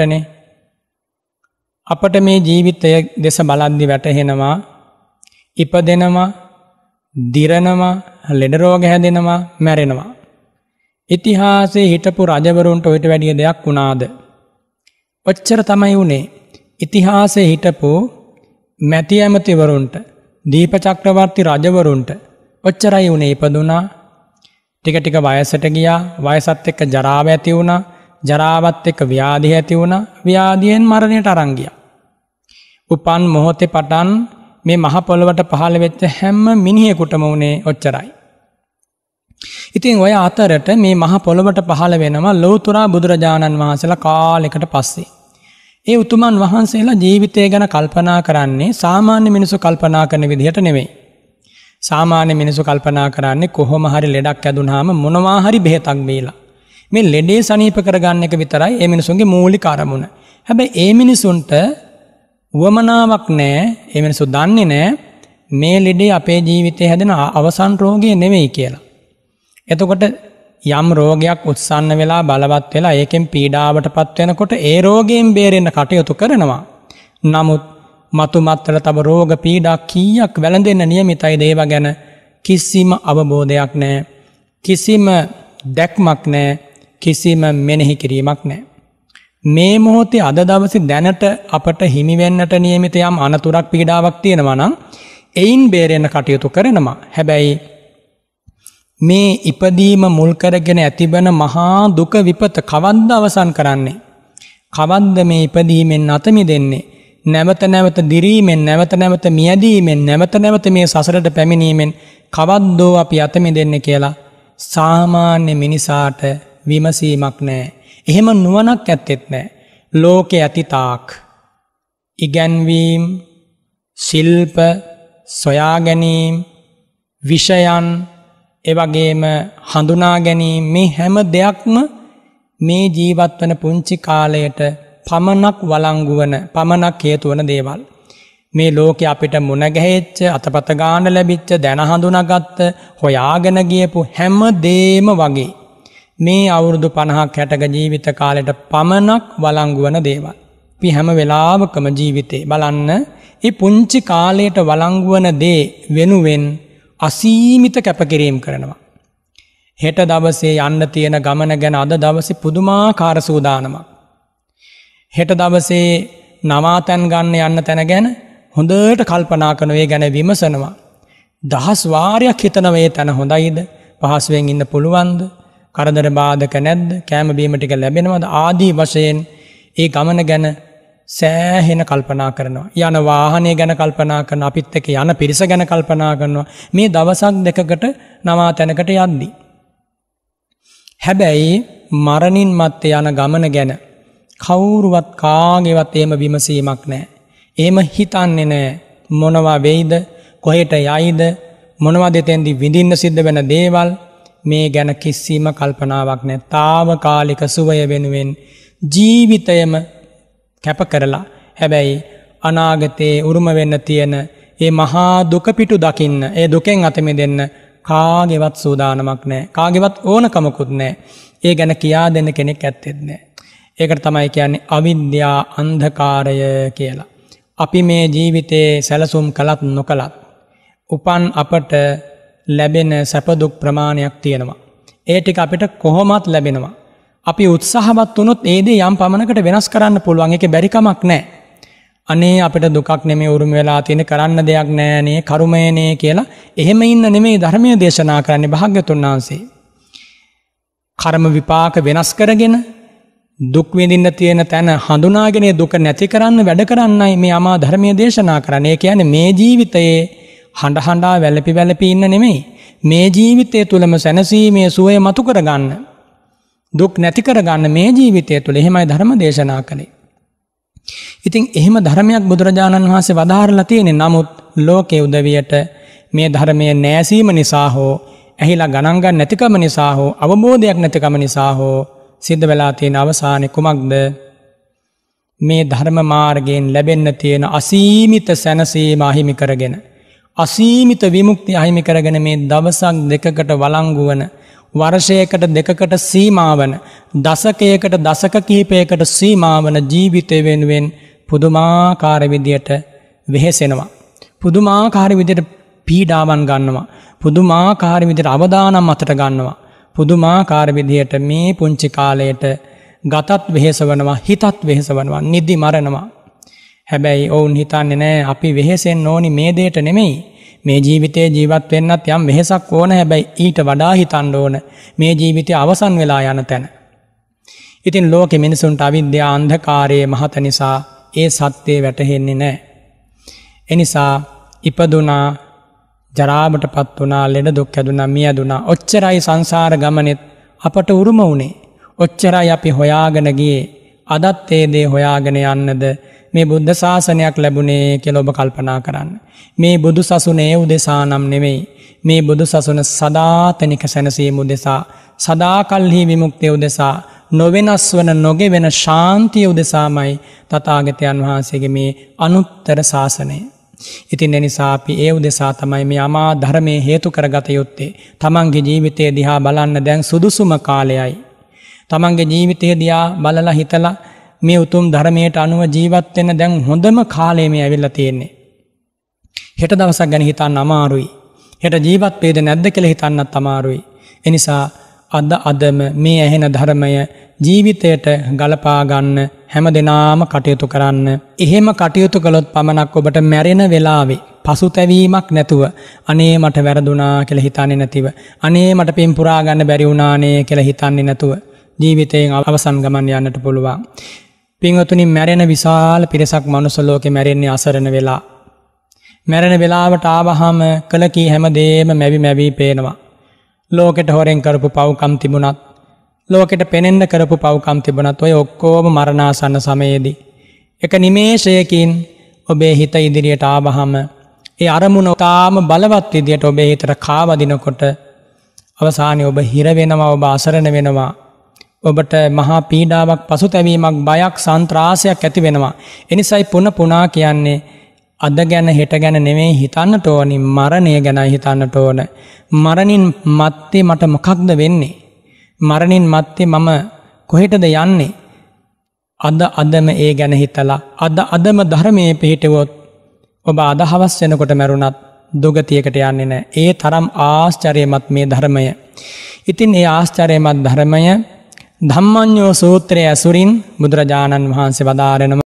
ටනේ අපට මේ ජීවිතය දෙස බලද්දි වැටහෙනවා ඉපදෙනවා දිරනවා ලෙඩරෝග හැදෙනවා මැරෙනවා. ඉතිහාසේ හිටපු රජවරුන්ට ඔයිට වැඩිය දෙයක් වුණාද. ඔච්චර තමයි වුණේ ඉතිහාසේ හිටපු මැති ඇමතිවරුන්ට දීපචක්‍රවර්ති රජවරුන්ට ඔච්චරයි වුණේ ඉපදුනා ටික ටික වයසට ගියා වයසත් එක්ක ජරාව ඇති වුණා ජරාවත් එක ව්‍යාධි ඇති වුණ ව්‍යාධියෙන් මරණයට අරංගිය. උපන් මොහොතේ පටන් මේ මහපොළොවට පහළ වෙච්ච හැම්ම මිනිියකුටම වුණේ ඔච්චරයි. ඉතින් ඔය අතරට මේ මහ පොළොවට පහළ වෙනවා ලෝතුරා බුදුරජාණන් වහන්සේලා කාලෙකට පස්සේ. ඒ උතුමන් වහන්සේලා ජීවිතය ගැන කල්පනා කරන්නේ සාමාන්‍ය මිනිසු කල්පනා කරන විදිහට නෙවෙයි. සාමාන්‍ය මිනිසු කල්පනා කරන්නේ කොහොම හරි ලෙඩක් ඇදුනහම මොනවා හරි බෙහෙතක් බීලා. මේ ලෙඩේ සනීප කරගන්න එක විතරයි ඒ මිනිසුන්ගේ මූලික අරමුණ. හැබැයි ඒ මිනිසුන්ට වමනාවක් නෑ ඒ මිනිසු දන්නේ නෑ මේ ලෙඩේ අපේ ජීවිතේ හැදෙන අවසන් රෝගය නෙමෙයි කියලා. එතකොට යම් රෝගයක් උත්සන්න වෙලා බලවත් වෙලා ඒකෙන් පීඩාවටපත් වෙනකොට ඒ රෝගයෙන් බේරෙන්න කටයුතු කරනවා. නමුත් මතු මත්තර තව රෝග පීඩා කීයක් වැළඳෙන්න નિયમિતයි දේව ගැන කිසිම අවබෝධයක් නැහැ. කිසිම දැක්මක් නැහැ. කිසිම මෙනෙහි කිරීමක් නෑ. මේ මොහොතේ අද දවස දැනට අපට හිමිවෙන්නට නියමිත යම් අනතුරක් පීඩාවක් තියෙනවනම් එයින් බේරෙන කටයුතු කරනවා. හැබැයි මේ ඉපදීම මුල්කරගෙන ඇතිබන මහා දුක විපත කවද්ද අවසන් කරන්නේ. කවද්ද මේ ඉපදීමෙන් අතමි දෙන්නේ. නැවත නැවත දිරීමෙන් නැවත නැවත මියදීමෙන් නැවත නැවත මේ සසරට පැමිණීමෙන් කවද්දෝ අපි අතමි දෙන්න කියලා සාමාන්‍ය මිනිසාට විමසීමක් නෑ. එහෙම නුවනක් ඇත්තෙත් නෑ. ලෝක ඇතිතාක්. ඉගැන්වීම් ශිල්ප සොයාගැනීම් විෂයන් එවගේම හඳුනා ගැනීම මේ හැම දෙයක්ම මේ ජීවත් වන පුංචි කාලයට පමණක් වලංගුවන පමණක් හේතුවන දේවල්. මේ ලෝක අපිට මුණගැහෙච්ච අතපත ගාන ලැබිච්ච දැන හඳුනගත්ත හොයාගෙන ගියපු හැම දේම වගේ. මේ අවුරුදු පණහක් හැටක ජීවිත කාලෙට පමණක් වලංගුවන දේවල්. පි හැම වෙලාවකම ජීවිතේ බලන්න ඒ පුංචි කාලයට වලංගුවන දේ වෙනුවෙන් අසීමිත කැපකිරීම් කරනවා. හෙට දවසේ යන්න තියෙන ගමන ගැන අද දවස පුදුමාකාර සූදානමක්. හෙට දවසේ නවාතැන් ගන්න යන්න තැන ගැන හොඳට කල්පනා කනවේ ගැන විමසනවා. දහස් වාරයක් හිතනවේ තැන හොඳයිද පහසුවෙන් ඉන්න පුළුවන්ද කරදර බාධක නැද්ද කෑමබීමටික ලැබෙනවද ආදී වශයෙන් ඒ ගමන ගැන සෑහෙන කල්පනා කරනවා. යන වාහනය ගැන කල්පනා කරන අපිත් එක යන පිරිස ගැන කල්පනා කරනවා මේ දවසක් දෙකකට නවා තැනකට යද්දී. හැබැයි මරණින් මත්තේ යන ගමන ගැන කවුරුවත් කාගෙවත් ඒම විමසීමක් නෑ. ඒම හිතන්නේ නෑ මොනවා වෙයිද කොහෙට යයිද මොනවා දෙතෙන්දි විඳින්න සිද්ධ වෙන දේවල් මේ ගැන කිස්සීම කල්පනාවක් නෑ තාව කාලික සුවය වෙනුවෙන් ජීවිතයම කැප කරලා හැබැයි අනාගතයේ උරුම වෙන්න තියෙන ඒ මහා දුකපිටු දකින්න ඒ දුකෙන් අතමි දෙන්න කාගෙවත් සූදානමක් නෑ කාගෙවත් ඕනකමකුත් නෑ ඒ ගැන කියා දෙන්න කෙනෙක් ඇත්තෙත් නෑ. ඒකට තමයි කියන්නේ අවිද්‍යා අන්ධකාරය කියලා. අපි මේ ජීවිතයේ සැලසුම් කළත් නොකළත්. උපන් අපට ලැබෙන සැපදුක් ප්‍රමාණයක් තියෙනවා. ඒ ටික අපිට කොහොමත් ලැබෙනවා. අපි උත්සාහවත් වනොත් ඒදේ යම් පමණකට වෙනස් කරන්න පුළුවන් එක බැරිකමක් නෑ. අනේ අපිට දුකක් නෙමේ උරුම වෙලා තියෙන කරන්න දෙයක් නෑනේ කරුමයනේ කියලා එහෙම ඉන්න නෙමේ ධර්මය දේශනා කරන්නේ භාග්‍යතුන් වහන්සේ. කර්ම විපාක වෙනස් කරගෙන දුක් විඳින්න තියෙන තැන හඳුනාගෙන දුක නැති කරන්න වැඩ කරන්නයි මේ අමා ධර්මයේ දේශනා කරන්නේ. ඒ කියන්නේ මේ ජීවිතයේ හඬ හඬා වැළපි වැළපි ඉන්න නෙමෙයි. මේ ජීවිතය තුළම සැනසීමේ සුවය මතු කරගන්න. දුක් නැති කරගන්න මේ ජීවිතය තුළ එහෙමයි ධර්ම දේශනා කළේ. ඉතින් එහෙම ධර්මයක් බුදුරජාණන් වහන්සේ වදාහරලා තියෙන්නේ. නමුත් ලෝකයේ උදවියට මේ ධර්මය නෑසීම නිසා හෝ ඇහිලා ගණන් ගන්න නැතිකම නිසා හෝ අවබෝධයක් නැතිකම නිසා හෝ සිද්ධ වෙලා තියෙන අවසානයේ කුමක්ද මේ ධර්ම මාර්ගයෙන් ලැබෙන්න තියෙන අසීමිත සැනසීම අහිමි කරගෙන අසීමිත විමුක්ති අහිමි කරගෙන මේ දවසක් දෙකකට වලංගු වන වර්ෂයකට දෙකකට සීමාවන දසකයකට දසක කීපයකට සීමාවන ජීවිතය වෙනුවෙන් පුදුමාකාර විදියට වෙහෙසෙනවා. පුදුමාකාර විදියට පීඩාවන් ගන්නවා. පුදුමාකාර විදියට අවදානම් අතට ගන්නවා. පුදුමාකාර විදියට මේ පුංචි කාලයට ගතත් වෙහෙස වනවා හිතත් වෙහෙස වනවා නිදි මරණවා හැබැයි ඔවුන් හිතන්නේ නෑ අපි වෙහෙසෙන්න ඕනි මේ දේට නෙමෙයි. මේ ජීවිතේ ජීවත් වෙන්නත් යම් වෙහෙසක් ඕන හැබැයි ඊට වඩා හිතන්න ඕන මේ ජීවිතය අවසන් වෙලා යන තැන. ඉතින් ලෝකෙ මිනිසුන්ට අවිද්‍යා අන්ධකාරයේ මහත නිසා ඒ සත්‍යය වැටහෙන්නේ නෑ. එනිසා ඉපදුනා ජරාවට පත් වනා ලෙඩ දුක් ඇදුනා මිය ඇදුනා ඔච්චරයි සංසාර ගමනෙත් අපට උරුම වුණේ. ඔච්චරයි අපි හොයාගෙන ගියේ අදත් ඒ දේ හොයාගෙන යන්නද මේ බුද්ධ ශාසනයක් ලැබුණේ කෙල ඔබ කල්පනා කරන්න. මේ බුදු සසුනේ උදෙසානම් නෙමෙයි. මේ බුදු සසුන සදාතනික සැනසීම උදෙසා. සදාකල්හි විමුක්තය උදෙසා. නොවෙනස් වන නොගෙ වෙන ශාන්තිය උදෙසාමයි තතාගතයන් වහන්සේගේ මේ අනුත්තර ශාසනය. ඉතින් එනිසා අපි ඒ උදෙසා තමයි මේ අමා ධර්මය හේතු කරගත යුත්තේ. තමන්ගේ ජීවිතය දිහා බලන්න දැන් සුදුසුම කාලයයි. තමන්ගේ ජීවිතය දයා බලලා හිතලා මේ උතුම් ධර්මයට අනුව ජීවත් වෙන දැන් හොඳම කාලය මේ ඇවිල්ලා තියෙන්නේ. හෙට දවසක් ගැන හිතන්න අමාරුයි. හෙට ජීවත් වේද නැද්ද කියලා හිතන්නත් අමාරුයි. ඒ නිසා අද අදම මේ ඇහෙන ධර්මය ජීවිතයට ගලපා ගන්න හැම දිනාම කටයුතු කරන්න. එහෙම කටයුතු කළොත් පමණක් ඔබට මැරෙන වෙලාවේ පසුතැවීමක් නැතුව අනේ මට වැරදුනා කියලා හිතන්නේ නැතිව අනේ මට පින් පුරා ගන්න බැරි වුණානේ කියලා හිතන්නේ නැතුව ජීවිතයෙන් අවසන් ගමන් යන්නට පුළුවන්. පිංහතුනි මැරෙන විශාල පිරිසක් මනුසල්ලෝකෙ මැරෙන්නේ අසරණ වෙලා. මැරෙන වෙලාවට ආවහාම කළකී හැමදේම මැවි මැවී පේනවා. ලෝකෙට හොරෙන් කරපු පව්කම් තිබුණත්. ලෝකෙට පෙනෙන්න්න කරපු පව්කම් තිබනත් ඔය ඔක්කෝම මරණාසන්න සමයේදී. එක නිමේෂයකින් ඔබේ හිත ඉදිරියට ආබහම ඒ අරමුණ තාම බලවත් විදියට ඔබේ හිතට කාවදිනකොට අවසානය ඔබ හිරවෙනවා ඔබ අසරණ වෙනවා ඔබට මහා පීඩාවක් පසු තැවීමක් බයක් සන්ත්‍රාසයක් ඇති වෙනවා. එනිසයි පුන පුනා කියන්නේ අද ගැන හෙට ගැන නෙවෙයි හිතන්නට ඕනි මරණය ගැනයි හිතන්නට ඕන. මරණින් මත්තේ මට මොකක්ද වෙන්නේ. මරණින් මත්තේ මම කොහෙටද යන්නේ. අද අදම ඒ ගැන හිතලා. අද අදම ධර්මයේ පිහිටවොත් ඔබ අදහවස් වෙනකොට මැරුණත් දුගතියකට යන්නේ නෑ. ඒ තරම් ආශ්චරයමත් මේ ධර්මය. ඉතින් ඒ ආශ්චරයමත් ධර්මය ධම්මං්ඥෝ සූත්‍රය ඇසුරින් බුදුරජාණන් වහන්සේ වදාරෙනම